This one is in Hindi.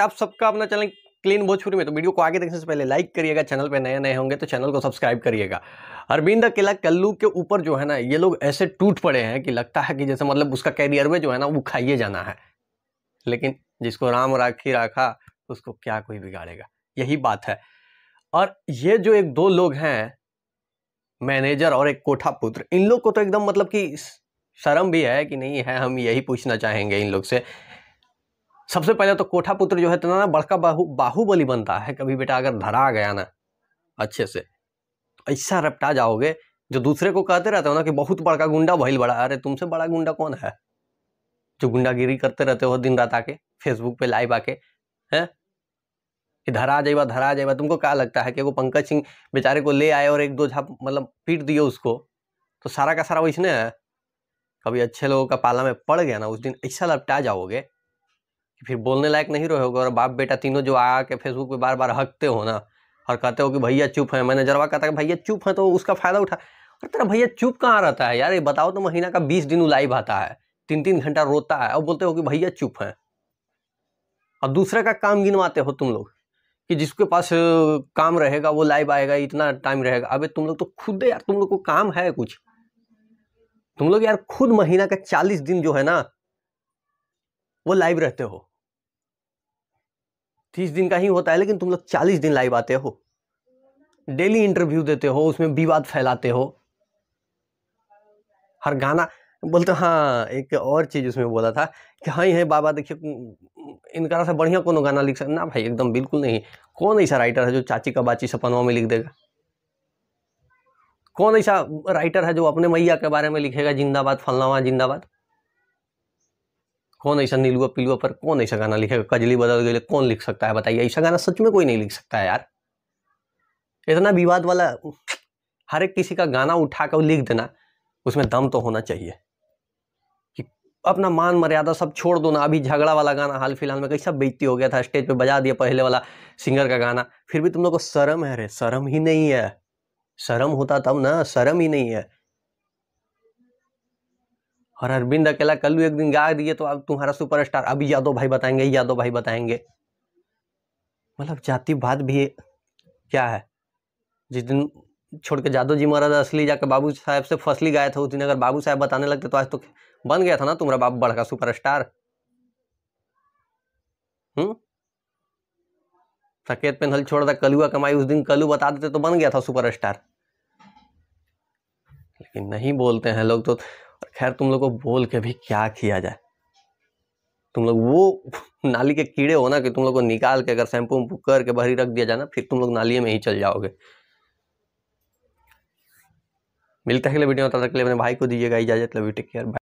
आप सबका अपना चैनल क्लीन भोजपुरी में तो वीडियो को आगे देखने से पहले लाइक करिएगा चैनल पे नए नए होंगे तो चैनल को सब्सक्राइब करिएगा अरविंद किला कल्लू के ऊपर जो है ना ये लोग ऐसे टूट पड़े हैं कि लगता है कि जैसे मतलब उसका कैरियर में जो है ना वो खाइए जाना है लेकिन जिसको राम राखी राखा उसको क्या कोई बिगाड़ेगा यही बात है और ये जो एक दो लोग हैं मैनेजर और एक कोठा पुत्र इन लोग को तो एकदम मतलब कि शर्म भी है कि नहीं है हम यही पूछना चाहेंगे इन लोग से सबसे पहले तो कोठा पुत्र जो है इतना तो ना बड़का बाहु बाहुबली बनता है कभी बेटा अगर धरा गया ना अच्छे से तो ऐसा रपटा जाओगे जो दूसरे को कहते रहते हो ना कि बहुत बड़का गुंडा भइल बड़ा अरे तुमसे बड़ा गुंडा कौन है जो गुंडागिरी करते रहते हो दिन रात आके फेसबुक पे लाइव आके हैं कि धरा जाएगा धरा जाएगा तुमको क्या लगता है कि वो पंकज सिंह बेचारे को ले आए और एक दो झाप मतलब पीट दिए उसको तो सारा का सारा वैसने है कभी अच्छे लोगों का पाला में पड़ गया ना उस दिन ऐसा लपटा जाओगे कि फिर बोलने लायक नहीं रहोगे और बाप बेटा तीनों जो आया के फेसबुक पे बार बार हकते हो ना और कहते हो कि भैया चुप है मैनेजरवा कहता है भैया चुप है तो उसका फ़ायदा उठा और तेरा भैया चुप कहाँ रहता है यार ये बताओ तो महीना का बीस दिन लाइव आता है तीन तीन घंटा रोता है और बोलते हो कि भैया चुप है और दूसरे का काम गिनवाते हो तुम लोग कि जिसके पास काम रहेगा वो लाइव आएगा इतना टाइम रहेगा अबे तुम लोग तो खुद यार तुम लोग को काम है कुछ तुम लोग यार खुद महीना का चालीस दिन जो है ना वो लाइव रहते हो तीस दिन का ही होता है लेकिन तुम लोग चालीस दिन लाइव आते हो डेली इंटरव्यू देते हो उसमें विवाद फैलाते हो हर गाना बोलते हाँ एक और चीज़ उसमें बोला था कि हाँ है बाबा देखिए इनका से बढ़िया कोनो गाना लिख सकते ना भाई एकदम बिल्कुल नहीं कौन ऐसा राइटर है जो चाची का बाची सपनवा में लिख देगा कौन ऐसा राइटर है जो अपने मैया के बारे में लिखेगा जिंदाबाद फलनावा जिंदाबाद कौन ऐसा नीलुआ पिलुआ पर कौन ऐसा गाना लिखेगा कजली बदल गए कौन लिख सकता है बताइए ऐसा गाना सच में कोई नहीं लिख सकता है यार इतना विवाद वाला हर एक किसी का गाना उठा कर लिख देना उसमें दम तो होना चाहिए कि अपना मान मर्यादा सब छोड़ दो ना अभी झगड़ा वाला गाना हाल फिलहाल में कैसा बेजती हो गया था स्टेज पे बजा दिया पहले वाला सिंगर का गाना फिर भी तुम लोग को शर्म है रे शर्म ही नहीं है शर्म होता तब ना शर्म ही नहीं है और अरविंद अकेला कल्लू एक दिन गा दिए तो अब तुम्हारा सुपरस्टार अभी यादव भाई बताएंगे यादव भाई बताएंगे मतलब जातिवाद भी क्या है जिस दिन छोड़ के जादव जी महाराज असली जाकर बाबू साहब से फसली गए थे उस दिन अगर बाबू साहब बताने लगते तो आज तो बन गया था ना तुम्हारा बाबू बड़का सुपर स्टार हम्म? सकेत पेनल छोड़ था कलुआ कमाई उस दिन कलू बता देते तो बन गया था सुपरस्टार लेकिन नहीं बोलते हैं लोग तो खैर तुम लोग को बोल के भी क्या किया जाए तुम लोग वो नाली के कीड़े हो ना कि तुम लोग को निकाल के अगर शैम्पू वैम्पू करके भरी रख दिया जाए ना फिर तुम लोग नाली में ही चल जाओगे मिलता है अगले वीडियो में तब तक के लिए अपने भाई को दीजिएगा इजाजत लव यू टेक केयर